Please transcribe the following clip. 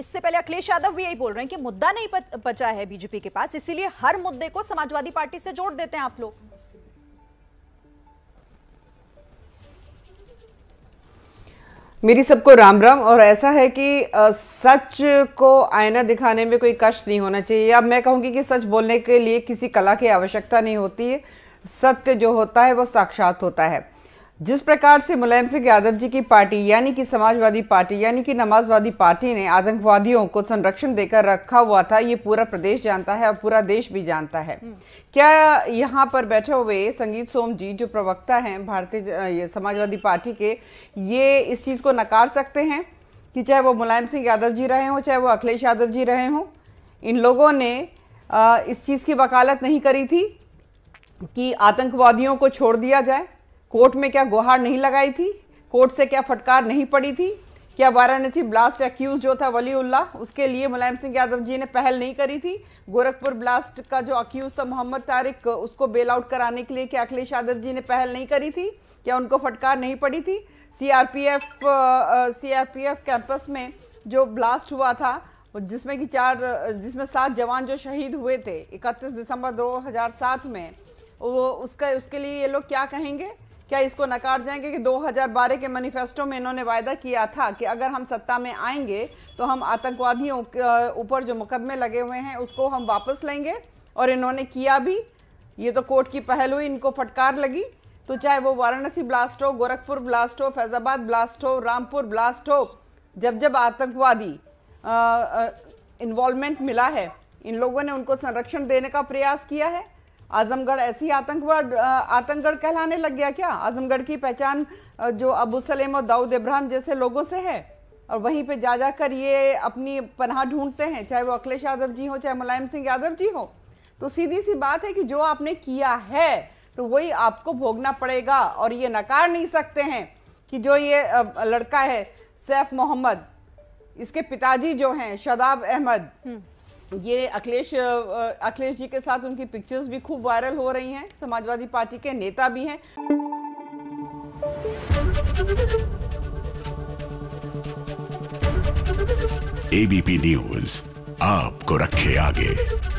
इससे पहले अखिलेश यादव भी यही बोल रहे हैं कि मुद्दा नहीं बचा है बीजेपी के पास इसीलिए हर मुद्दे को समाजवादी पार्टी से जोड़ देते हैं आप लोग मेरी सबको राम राम और ऐसा है कि आ, सच को आईना दिखाने में कोई कष्ट नहीं होना चाहिए अब मैं कहूंगी कि सच बोलने के लिए किसी कला की आवश्यकता नहीं होती है सत्य जो होता है वो साक्षात होता है जिस प्रकार से मुलायम सिंह यादव जी की पार्टी यानी कि समाजवादी पार्टी यानी कि नमाजवादी पार्टी ने आतंकवादियों को संरक्षण देकर रखा हुआ था ये पूरा प्रदेश जानता है और पूरा देश भी जानता है हम्म। क्या यहाँ पर बैठे हुए संगीत सोम जी जो प्रवक्ता हैं भारतीय समाजवादी पार्टी के ये इस चीज़ को नकार सकते हैं कि चाहे वो मुलायम सिंह यादव जी रहे हों चाहे वो अखिलेश यादव जी रहे हों इन लोगों ने इस चीज़ की वकालत नहीं करी थी कि आतंकवादियों को छोड़ दिया जाए कोर्ट में क्या गुहार नहीं लगाई थी कोर्ट से क्या फटकार नहीं पड़ी थी क्या वाराणसी ब्लास्ट एक्यूज जो था वलीउल्लाह उसके लिए मुलायम सिंह यादव जी ने पहल नहीं करी थी गोरखपुर ब्लास्ट का जो अक्यूज था मोहम्मद तारिक उसको बेल आउट कराने के लिए क्या अखिलेश यादव जी ने पहल नहीं करी थी क्या उनको फटकार नहीं पड़ी थी सीआरपीएफ सीआरपीएफ कैंपस में जो ब्लास्ट हुआ था जिसमें कि चार जिसमें सात जवान जो शहीद हुए थे इकतीस दिसंबर दो में वो उसका उसके लिए ये लोग क्या कहेंगे क्या इसको नकार जाएंगे कि 2012 के मैनिफेस्टो में इन्होंने वायदा किया था कि अगर हम सत्ता में आएंगे तो हम आतंकवादियों के ऊपर जो मुकदमे लगे हुए हैं उसको हम वापस लेंगे और इन्होंने किया भी ये तो कोर्ट की पहल हुई इनको फटकार लगी तो चाहे वो वाराणसी ब्लास्ट हो गोरखपुर ब्लास्ट हो फैजाबाद ब्लास्ट हो रामपुर ब्लास्ट हो जब जब आतंकवादी इन्वॉल्वमेंट मिला है इन लोगों ने उनको संरक्षण देने का प्रयास किया है आजमगढ़ ऐसी आतंकवाद आतंकगढ़ कहलाने लग गया क्या आजमगढ़ की पहचान जो अबू सलेम और दाऊद इब्राहिम जैसे लोगों से है और वहीं पे जा जाकर ये अपनी पनाह ढूंढते हैं चाहे वो अखिलेश यादव जी हो चाहे मुलायम सिंह यादव जी हो तो सीधी सी बात है कि जो आपने किया है तो वही आपको भोगना पड़ेगा और ये नकार नहीं सकते हैं कि जो ये लड़का है सैफ मोहम्मद इसके पिताजी जो हैं शदाब अहमद हम्म। ये अखिलेश अखिलेश जी के साथ उनकी पिक्चर्स भी खूब वायरल हो रही हैं समाजवादी पार्टी के नेता भी हैं एबीपी न्यूज आपको रखे आगे